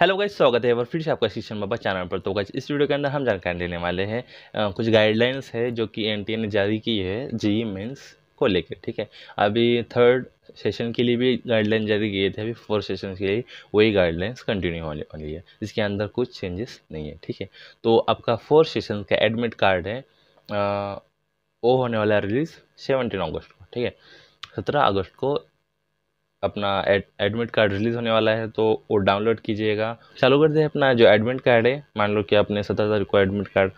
hello guys स्वागत है और फिर से आपका शिक्षण बाबा चैनल पर तो गाइज इस वीडियो के अंदर हम जानकारी लेने वाले हैं कुछ गाइडलाइंस है जो कि एन ने जारी की है जी मेंस को लेकर ठीक है अभी थर्ड सेशन के लिए भी गाइडलाइन जारी किए थे अभी फोर्थ सेशन के लिए वही गाइडलाइंस कंटिन्यू होने वाली है इसके अंदर कुछ चेंजेस नहीं है ठीक है तो आपका फोर्थ सेशन का एडमिट कार्ड है आ, वो होने वाला है रिलीज सेवनटीन अगस्त को ठीक है सत्रह अगस्त को अपना एडमिट कार्ड रिलीज़ होने वाला है तो वो डाउनलोड कीजिएगा चालू कर दें अपना जो एडमिट कार्ड है मान लो कि आपने सत्रह तारीख को एडमिट कार्ड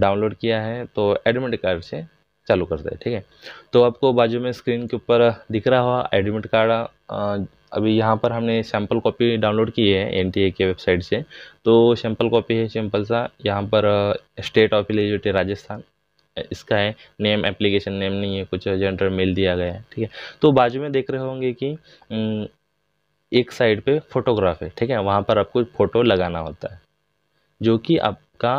डाउनलोड किया है तो एडमिट कार्ड से चालू कर दे ठीक है तो आपको बाजू में स्क्रीन के ऊपर दिख रहा हुआ एडमिट कार्ड अभी यहाँ पर हमने सैम्पल कॉपी डाउनलोड की है एन के वेबसाइट से तो सैम्पल कॉपी है सिंपल सा यहाँ पर स्टेट ऑफ एलिजिबिलिटी राजस्थान इसका है नेम एप्लीकेशन नेम नहीं है कुछ जेंडर मेल दिया गया है ठीक है तो बाजू में देख रहे होंगे कि हम्म, एक साइड पे फोटोग्राफ है ठीक है वहाँ पर आपको फ़ोटो लगाना होता है जो कि आपका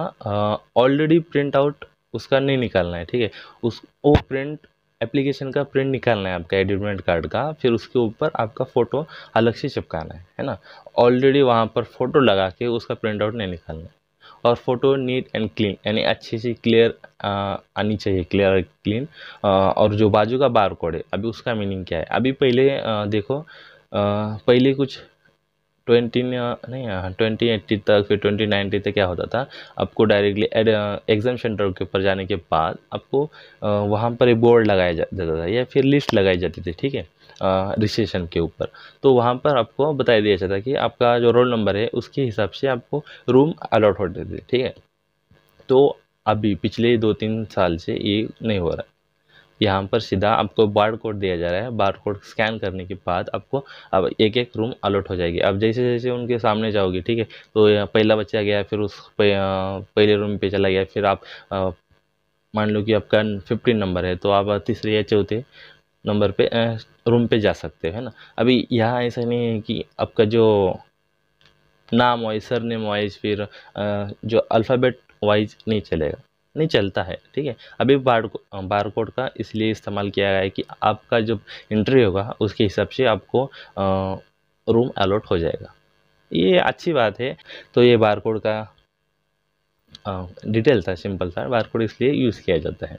ऑलरेडी प्रिंट आउट उसका नहीं निकालना है ठीक है उस वो प्रिंट एप्लीकेशन का प्रिंट निकालना है आपका एडमिट कार्ड का फिर उसके ऊपर आपका फ़ोटो अलग से चिपकाना है है ना ऑलरेडी वहाँ पर फ़ोटो लगा के उसका प्रिंट आउट नहीं निकालना है और फ़ोटो नीट एंड क्लीन यानी अच्छे से क्लियर आनी चाहिए क्लियर क्लीन और जो बाजू का बार कोड है अभी उसका मीनिंग क्या है अभी पहले देखो पहले कुछ ट्वेंटी नहीं ट्वेंटी एट्टी तक फिर ट्वेंटी नाइन्टी तक क्या होता था आपको डायरेक्टली एग्ज़ाम सेंटर के ऊपर जाने के बाद आपको वहाँ पर एक बोर्ड लगाया जाता था या फिर लिस्ट लगाई जाती थी ठीक है रजिस्ट्रेशन के ऊपर तो वहाँ पर आपको बताया दिया जाता है कि आपका जो रोल नंबर है उसके हिसाब से आपको रूम अलॉट होते थे ठीक है तो अभी पिछले दो तीन साल से ये नहीं हो रहा है यहाँ पर सीधा आपको बार कोड दिया जा रहा है बार कोड स्कैन करने के बाद आपको अब एक एक रूम अलॉट हो जाएगी अब जैसे जैसे उनके सामने जाओगे ठीक है तो पहला बच्चा गया फिर उस पहले रूम पे चला गया फिर आप मान लो कि आपका फिफ्टीन नंबर है तो आप तीसरे या चौथे नंबर पे रूम पे जा सकते हो है ना अभी यहाँ ऐसा नहीं है कि आपका जो नाम वाइज सर नेम वाइज फिर जो अल्फ़ाबेट वाइज नहीं चलेगा नहीं चलता है ठीक है अभी बार बार कोड का इसलिए इस्तेमाल किया गया है कि आपका जब इंट्री होगा उसके हिसाब से आपको रूम अलॉट हो जाएगा ये अच्छी बात है तो ये बार कोड का डिटेल था सिंपल बार कोड इसलिए यूज़ किया जाता है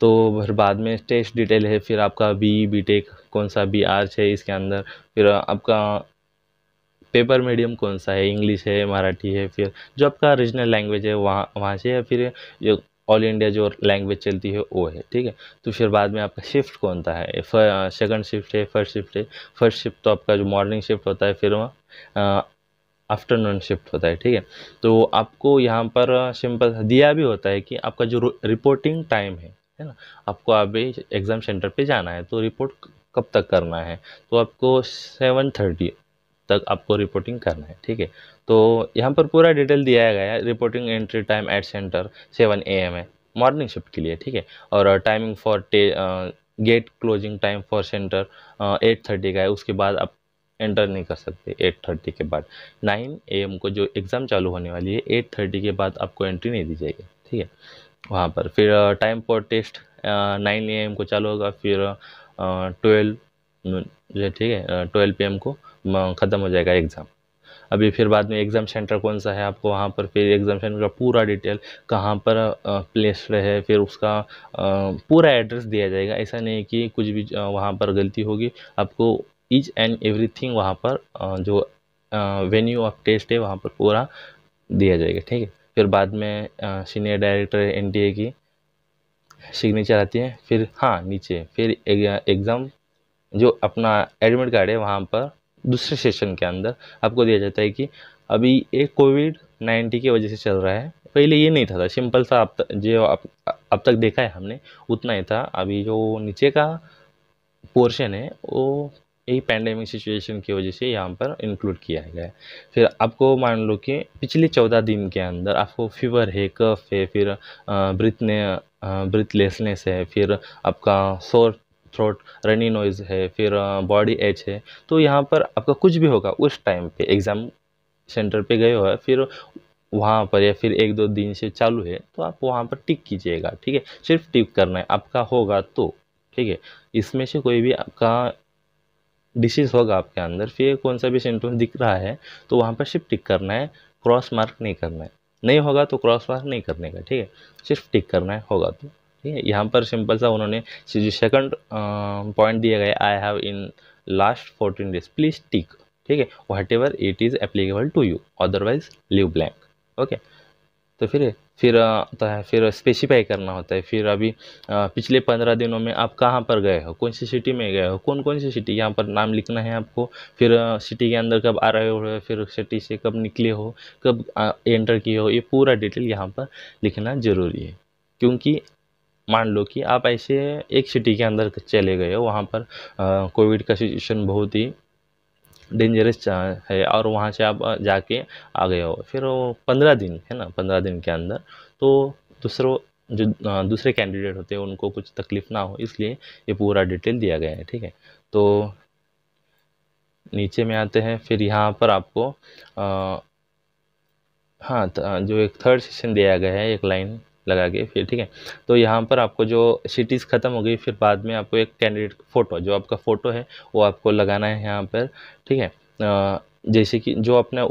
तो फिर बाद में टेस्ट डिटेल है फिर आपका बी बी टेक कौन सा बी आर्च है इसके अंदर फिर आपका पेपर मीडियम कौन सा है इंग्लिश है मराठी है फिर जो आपका रीजनल लैंग्वेज है वहाँ वहाँ से या फिर जो ऑल इंडिया जो लैंग्वेज चलती है वो है ठीक है तो फिर बाद में आपका शिफ्ट कौन सा है सेकंड शिफ्ट है फर्स्ट शिफ्ट है फर्स्ट शिफ्ट तो आपका जो मॉर्निंग शिफ्ट होता है फिर वहाँ आफ्टरनून शिफ्ट होता है ठीक है तो आपको यहाँ पर सिंपल दिया भी होता है कि आपका जो रिपोर्टिंग टाइम है है ना आपको अभी एग्ज़ाम सेंटर पे जाना है तो रिपोर्ट कब तक करना है तो आपको सेवन थर्टी तक आपको रिपोर्टिंग करना है ठीक है तो यहाँ पर पूरा डिटेल दिया गया है reporting entry time at centre seven A M है मॉर्निंग शिफ्ट के लिए ठीक है और timing for the gate closing time for centre eight thirty का है उसके बाद आप एंटर नहीं कर सकते 8:30 के बाद 9 एम को जो एग्ज़ाम चालू होने वाली है 8:30 के बाद आपको एंट्री नहीं दी जाएगी ठीक है वहाँ पर फिर time for test nine A M को चालू होगा फिर ट्वेल्व जो ठीक है ट्वेल्व पी एम को ख़त्म हो जाएगा एग्ज़ाम अभी फिर बाद में एग्ज़ाम सेंटर कौन सा है आपको वहाँ पर फिर एग्ज़ाम सेंटर का पूरा डिटेल कहाँ पर प्लेसड है फिर उसका पूरा एड्रेस दिया जाएगा ऐसा नहीं कि कुछ भी वहाँ पर गलती होगी आपको ईच एंड एवरीथिंग वहाँ पर जो वेन्यू ऑफ टेस्ट है वहाँ पर पूरा दिया जाएगा ठीक है फिर बाद में सीनियर डायरेक्टर एन की सिग्नेचर आती है फिर हाँ नीचे फिर एग्ज़ाम जो अपना एडमिट कार्ड है वहाँ पर दूसरे सेशन के अंदर आपको दिया जाता है कि अभी ये कोविड नाइन्टी की वजह से चल रहा है पहले ये नहीं था, था सिंपल सा अब तक जो अब तक देखा है हमने उतना ही था अभी जो नीचे का पोर्शन है वो यही पैंडेमिक सिचुएशन की वजह से यहाँ पर इंक्लूड किया गया है फिर आपको मान लो कि पिछले चौदह दिन के अंदर आपको फीवर है कफ है फिर ब्रिथने ब्रिथलेसनेस है फिर आपका सोर थ्रोट रनी नॉइज़ है फिर बॉडी एच है तो यहाँ पर आपका कुछ भी होगा उस टाइम पे एग्ज़ाम सेंटर पे गए हो फिर वहाँ पर या फिर एक दो दिन से चालू है तो आप वहाँ पर टिक कीजिएगा ठीक है सिर्फ टिक करना है आपका होगा तो ठीक है इसमें से कोई भी आपका डिसीज़ होगा आपके अंदर फिर कौन सा भी सिम्टम दिख रहा है तो वहाँ पर सिर्फ टिक करना है क्रॉस मार्क नहीं करना है नहीं होगा तो क्रॉस मार्क नहीं करने का ठीक है सिर्फ टिक करना है होगा तो ठीक है यहाँ पर सिंपल सा उन्होंने जो सेकंड पॉइंट दिया गया I have in last fourteen days please tick ठीक है whatever it is applicable to you otherwise leave blank okay तो फिर फिर आता है फिर स्पेसिफाई करना होता है फिर अभी पिछले पंद्रह दिनों में आप कहाँ पर गए हो कौन सी सिटी में गए हो कौन कौन सी सिटी यहाँ पर नाम लिखना है आपको फिर सिटी के अंदर कब आ रहे हो फिर सिटी से कब निकले हो कब एंटर किए हो ये पूरा डिटेल यहाँ पर लिखना ज़रूरी है क्योंकि मान लो कि आप ऐसे एक सिटी के अंदर चले गए हो वहाँ पर कोविड का सिचुएशन बहुत ही डेंजरस है और वहाँ से आप जाके आ गए हो फिर वो पंद्रह दिन है ना पंद्रह दिन के अंदर तो दूसरों जो दूसरे कैंडिडेट होते हैं उनको कुछ तकलीफ़ ना हो इसलिए ये पूरा डिटेल दिया गया है ठीक है तो नीचे में आते हैं फिर यहाँ पर आपको आ, हाँ जो एक थर्ड सेशन दिया गया है एक लाइन लगा के फिर ठीक है तो यहाँ पर आपको जो सिटीज़ ख़त्म हो गई फिर बाद में आपको एक कैंडिडेट फ़ोटो जो आपका फ़ोटो है वो आपको लगाना है यहाँ पर ठीक है जैसे कि जो अपना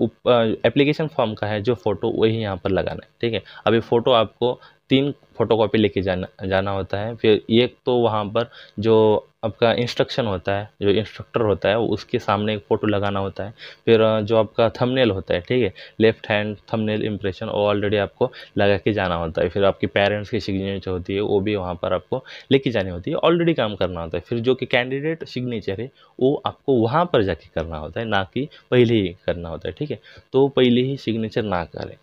एप्लीकेशन फॉर्म का है जो फ़ोटो वही यहाँ पर लगाना है ठीक है अभी फ़ोटो आपको तीन फ़ोटोकॉपी लेके जाना जाना होता है फिर एक तो वहाँ पर जो आपका इंस्ट्रक्शन होता है जो इंस्ट्रक्टर होता है उसके सामने एक फ़ोटो लगाना होता है फिर जो आपका थंबनेल होता है ठीक है लेफ्ट हैंड थंबनेल इंप्रेशन वो ऑलरेडी आपको लगा के जाना होता है फिर आपके पेरेंट्स की सिग्नेचर होती है वो भी वहाँ पर आपको लेके जानी होती है ऑलरेडी काम करना होता है फिर जो कि कैंडिडेट सिग्नेचर है वो आपको वहाँ पर जाके करना होता है ना कि पहले ही करना होता है ठीक है तो पहले ही सिग्नेचर ना करें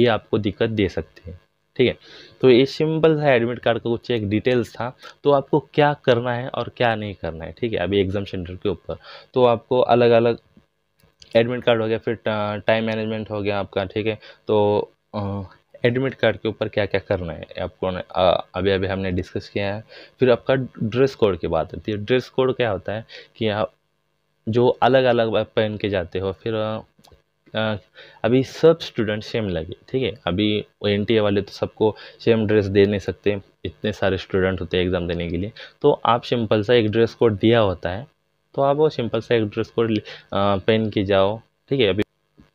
ये आपको दिक्कत दे सकती है ठीक है तो ये सिंपल था एडमिट कार्ड का कुछ एक डिटेल्स था तो आपको क्या करना है और क्या नहीं करना है ठीक है अभी एग्ज़ाम सेंटर के ऊपर तो आपको अलग अलग एडमिट कार्ड हो गया फिर टाइम मैनेजमेंट हो गया आपका ठीक है तो एडमिट कार्ड के ऊपर क्या क्या करना है आपको अभी अभी हमने डिस्कस किया है फिर आपका ड्रेस कोड की बात होती है ड्रेस कोड क्या होता है कि आप जो अलग अलग पहन के जाते हो फिर आ, अभी सब स्टूडेंट सेम लगे ठीक है अभी एन वाले तो सबको सेम ड्रेस दे नहीं सकते इतने सारे स्टूडेंट होते हैं एग्ज़ाम देने के लिए तो आप सिंपल सा एक ड्रेस कोड दिया होता है तो आप वो सिंपल सा एक ड्रेस कोड पहन के जाओ ठीक है अभी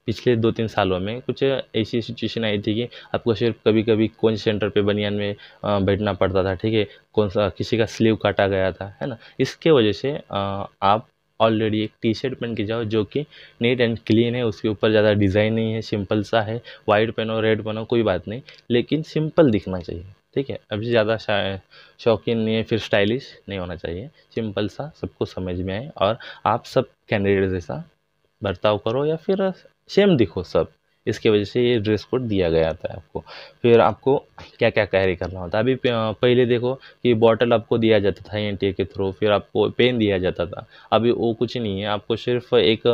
पिछले दो तीन सालों में कुछ ऐसी सिचुएशन आई थी कि आपको सिर्फ कभी कभी कौन सेंटर पे बनियान में बैठना पड़ता था ठीक है कौन सा किसी का स्लीव काटा गया था है ना इसके वजह से आप ऑलरेडी एक टी शर्ट पहन के जाओ जो कि नीट एंड क्लीन है उसके ऊपर ज़्यादा डिज़ाइन नहीं है सिंपल सा है वाइट पहनो रेड पहनो कोई बात नहीं लेकिन सिंपल दिखना चाहिए ठीक है अभी ज़्यादा शौकीन नहीं है फिर स्टाइलिश नहीं होना चाहिए सिंपल सा सबको समझ में आए और आप सब कैंडिडेट जैसा बर्ताव करो या फिर सेम दिखो सब इसके वजह से ये ड्रेस कोड दिया गया था आपको फिर आपको क्या क्या कैरी करना होता है अभी पहले देखो कि बॉटल आपको दिया जाता था एन के थ्रू फिर आपको पेन दिया जाता था अभी वो कुछ नहीं है आपको सिर्फ एक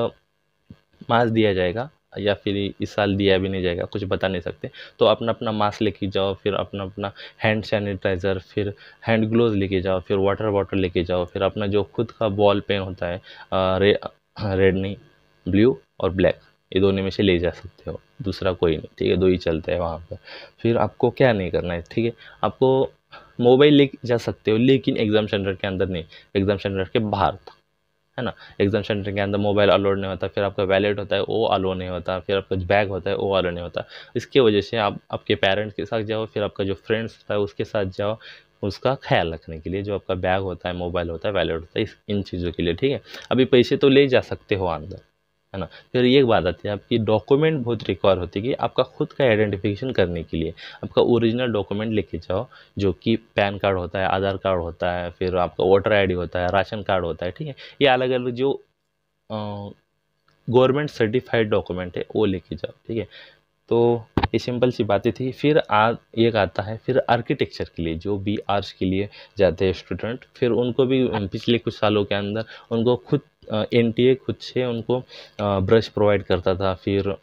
मास्क दिया जाएगा या फिर इस साल दिया भी नहीं जाएगा कुछ बता नहीं सकते तो अपना अपना मास्क लेके जाओ फिर अपना अपना हैंड सैनिटाइज़र फिर हैंड ग्लोव लेके जाओ फिर वाटर बॉटल लेके जाओ फिर अपना जो खुद का बॉल पेन होता है रे, रेड नहीं ब्लू और ब्लैक ये दोनों में से ले जा सकते हो दूसरा कोई नहीं ठीक है दो ही चलते हैं वहाँ पर फिर आपको क्या नहीं करना है ठीक है आपको मोबाइल ले जा सकते हो लेकिन एग्ज़ाम सेंटर के अंदर नहीं एग्ज़ाम सेंटर के बाहर था है ना एग्ज़ाम सेंटर के अंदर मोबाइल अलाउड नहीं होता फिर आपका वैलेट होता है वो अलो नहीं होता फिर आपका बैग होता है वो अलो नहीं होता इसके वजह से आप आपके पेरेंट्स के साथ जाओ फिर आपका जो फ्रेंड्स होता है उसके साथ जाओ उसका ख्याल रखने के लिए जो आपका बैग होता है मोबाइल होता है वैलेट होता है इस इन चीज़ों के लिए ठीक है अभी पैसे तो ले जा सकते हो अंदर है ना फिर ये बात आती है आपकी डॉक्यूमेंट बहुत रिक्वायर होती है कि आपका खुद का आइडेंटिफिकेशन करने के लिए आपका ओरिजिनल डॉक्यूमेंट लेके जाओ जो कि पैन कार्ड होता है आधार कार्ड होता है फिर आपका वोटर आईडी होता है राशन कार्ड होता है ठीक है ये अलग अलग जो गवर्नमेंट सर्टिफाइड डॉक्यूमेंट है वो लेके जाओ ठीक है तो ये सिंपल सी बातें थी फिर आ एक आता है फिर आर्किटेक्चर के लिए जो बी आर्स के लिए जाते हैं स्टूडेंट फिर उनको भी पिछले कुछ सालों के अंदर उनको खुद एन खुद से उनको ब्रश प्रोवाइड करता था फिर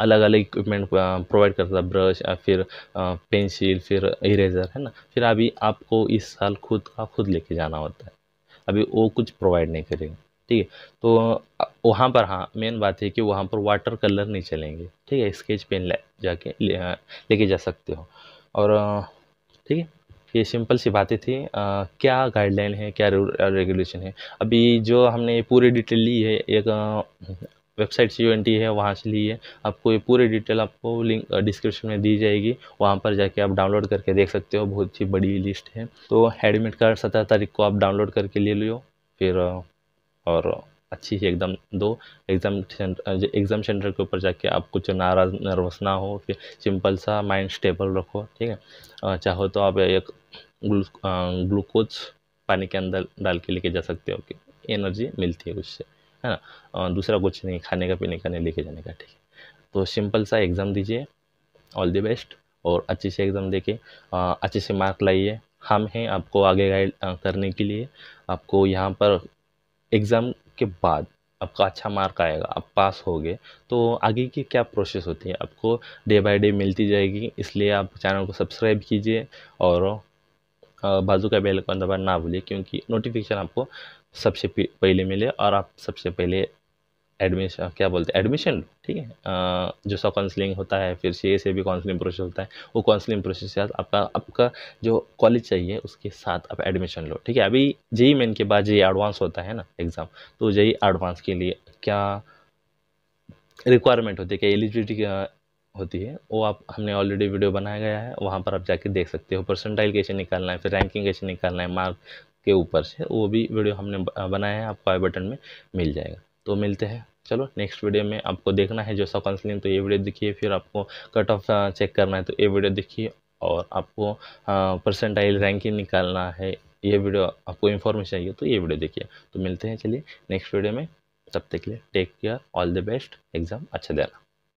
अलग अलग इक्विपमेंट प्रोवाइड करता था ब्रश या फिर पेंसिल फिर इरेजर है ना फिर अभी आपको इस साल खुद का खुद लेके जाना होता है अभी वो कुछ प्रोवाइड नहीं करेगा ठीक है तो वहाँ पर हाँ मेन बात है कि वहाँ पर वाटर कलर नहीं चलेंगे ठीक है स्केच पेन ले जाके लेके जा सकते हो और ठीक है ये सिंपल सी बातें थी आ, क्या गाइडलाइन है क्या रेगुलेशन है अभी जो हमने पूरी डिटेल ली है एक वेबसाइट से एन टी है वहाँ से ली है आपको ये पूरी डिटेल आपको लिंक डिस्क्रिप्शन में दी जाएगी वहाँ पर जाके आप डाउनलोड करके देख सकते हो बहुत ही बड़ी लिस्ट है तो एडमिट कार्ड सत्रह तारीख को आप डाउनलोड करके ले लियो फिर और अच्छी सी एकदम दो एग्ज़ाम सेंटर एग्ज़ाम सेंटर के ऊपर जाके आप कुछ नाराज नर्वस ना हो फिर सिंपल सा माइंड स्टेबल रखो ठीक है चाहो तो आप एक ग्लूकोज पानी के अंदर डाल के लेके जा सकते हो कि एनर्जी मिलती है कुछ से है ना दूसरा कुछ नहीं खाने का पीने का नहीं लेके जाने का ठीक है तो सिंपल सा एग्ज़ाम दीजिए ऑल दी बेस्ट और अच्छे से एग्ज़ाम दे के अच्छे से मार्क लाइए हम हैं आपको आगे गाइड करने के लिए आपको यहाँ पर एग्ज़ाम के बाद आपका अच्छा मार्क आएगा आप पास हो गए तो आगे की क्या प्रोसेस होती है आपको डे बाय डे मिलती जाएगी इसलिए आप चैनल को सब्सक्राइब कीजिए और बाजू का बेल आइकन दबा ना भूलिए क्योंकि नोटिफिकेशन आपको सबसे पहले मिले और आप सबसे पहले एडमिशन क्या बोलते हैं एडमिशन ठीक है जो सब काउंसलिंग होता है फिर सी ए से भी काउंसलिंग प्रोसेस होता है वो काउंसलिंग प्रोसेस के साथ आपका आपका जो कॉलेज चाहिए उसके साथ आप एडमिशन लो ठीक है अभी जेई मेन e के बाद जेई एडवांस e होता है ना एग्ज़ाम तो जेई एडवांस e के लिए क्या रिक्वायरमेंट होती है क्या एलिजिबिलिटी होती है वो आप हमने ऑलरेडी वीडियो बनाया गया है वहाँ पर आप जाके देख सकते हो परसेंटाइल कैसे निकालना है फिर रैंकिंग कैसे निकालना है मार्क के ऊपर से वो भी वीडियो हमने बनाया है आपको आई बटन में मिल जाएगा तो मिलते हैं चलो नेक्स्ट वीडियो में आपको देखना है जैसा काउंसलिंग तो ये वीडियो देखिए फिर आपको कट ऑफ चेक करना है तो ये वीडियो देखिए और आपको परसेंटाइल रैंकिंग निकालना है ये वीडियो आपको इन्फॉर्मेशन चाहिए तो ये वीडियो देखिए तो मिलते हैं चलिए नेक्स्ट वीडियो में तब तक के लिए take care all the best exam अच्छा देना